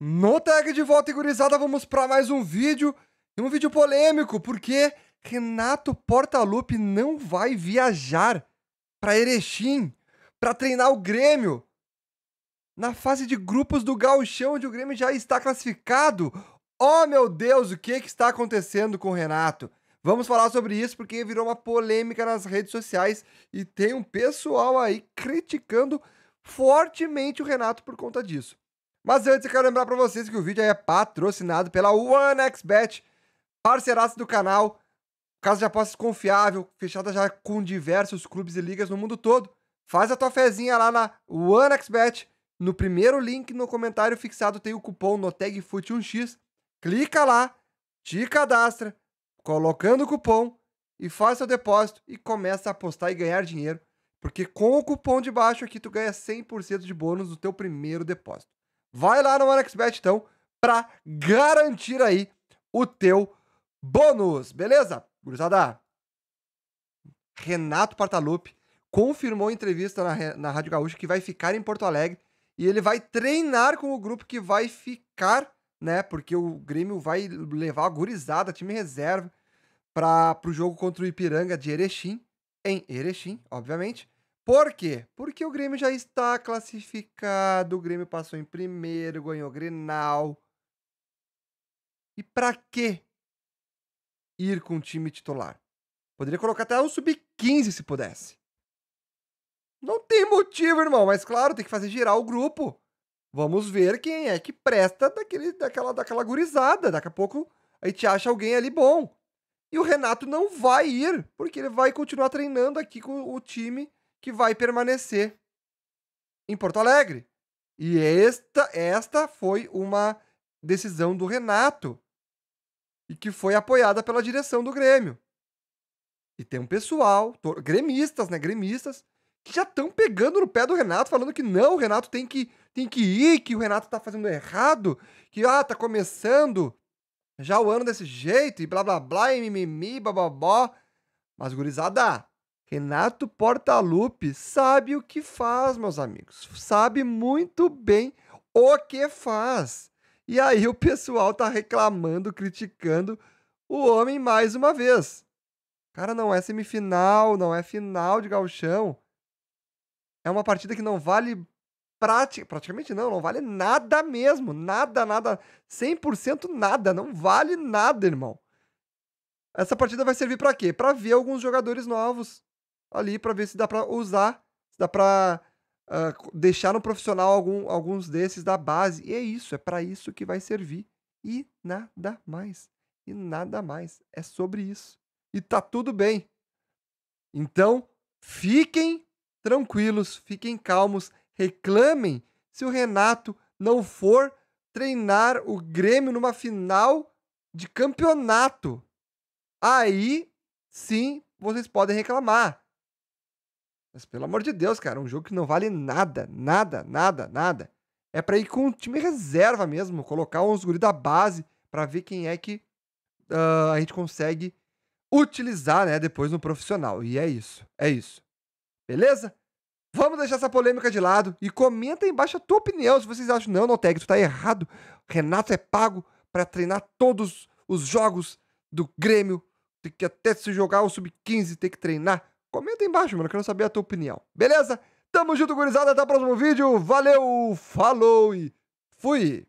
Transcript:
No tag de volta, gurizada, vamos para mais um vídeo. E um vídeo polêmico, porque Renato Portaluppi não vai viajar para Erechim para treinar o Grêmio na fase de grupos do Gauchão, onde o Grêmio já está classificado. Oh, meu Deus, o que, que está acontecendo com o Renato? Vamos falar sobre isso porque virou uma polêmica nas redes sociais e tem um pessoal aí criticando fortemente o Renato por conta disso. Mas antes eu quero lembrar para vocês que o vídeo é patrocinado pela OneXBet, parceiraça do canal, casa de apostas confiável, fechada já com diversos clubes e ligas no mundo todo. Faz a tua fezinha lá na OneXBet. No primeiro link no comentário fixado tem o cupom NOTEGFUT1X. Clica lá, te cadastra, colocando o cupom e faz seu depósito e começa a apostar e ganhar dinheiro, porque com o cupom de baixo aqui tu ganha 100% de bônus do teu primeiro depósito. Vai lá no ManoXBet, então, para garantir aí o teu bônus, beleza? Gurizada, Renato Portaluppi confirmou em entrevista na, na Rádio Gaúcha que vai ficar em Porto Alegre e ele vai treinar com o grupo que vai ficar, né? Porque o Grêmio vai levar a gurizada, time reserva, para o jogo contra o Ipiranga de Erechim, em Erechim, obviamente. Por quê? Porque o Grêmio já está classificado, o Grêmio passou em primeiro, ganhou o Grenal. E para que ir com o time titular? Poderia colocar até o sub-15 se pudesse. Não tem motivo, irmão, mas claro, tem que fazer girar o grupo. Vamos ver quem é que presta daquele, daquela, daquela gurizada. Daqui a pouco a gente acha alguém ali bom. E o Renato não vai ir, porque ele vai continuar treinando aqui com o time que vai permanecer em Porto Alegre. E esta, esta foi uma decisão do Renato e que foi apoiada pela direção do Grêmio. E tem um pessoal, gremistas, né, gremistas, que já estão pegando no pé do Renato, falando que não, o Renato tem que, tem que ir, que o Renato tá fazendo errado, que ah, tá começando já o ano desse jeito, e blá blá blá, e mimimi, bababó. Mas gurizada, Renato Portaluppi sabe o que faz, meus amigos. Sabe muito bem o que faz. E aí o pessoal tá reclamando, criticando o homem mais uma vez. Cara, não é semifinal, não é final de galchão. É uma partida que não vale prati praticamente não, não vale nada mesmo, nada, nada, 100% nada, não vale nada, irmão. Essa partida vai servir para quê? Para ver alguns jogadores novos ali para ver se dá para usar, se dá para uh, ah, deixar no profissional algum, alguns desses da base. E é isso, é para isso que vai servir. E nada mais. E nada mais. É sobre isso. E tá tudo bem. Então, fiquem tranquilos, fiquem calmos, reclamem se o Renato não for treinar o Grêmio numa final de campeonato. Aí sim vocês podem reclamar. Mas pelo amor de Deus, cara, um jogo que não vale nada, nada, nada, nada. É para ir com um time reserva mesmo, colocar uns guri da base para ver quem é que uh, a gente consegue utilizar, né, depois no profissional. E é isso, é isso. Beleza? Vamos deixar essa polêmica de lado e comenta aí embaixo a tua opinião se vocês acham não, Noteg, tu tá errado. Renato é pago para treinar todos os jogos do Grêmio, tem que até se jogar o sub-15 tem que treinar Comenta aí embaixo, mano. Eu quero saber a tua opinião. Beleza? Tamo junto, gurizada. Até o próximo vídeo. Valeu, falou e fui!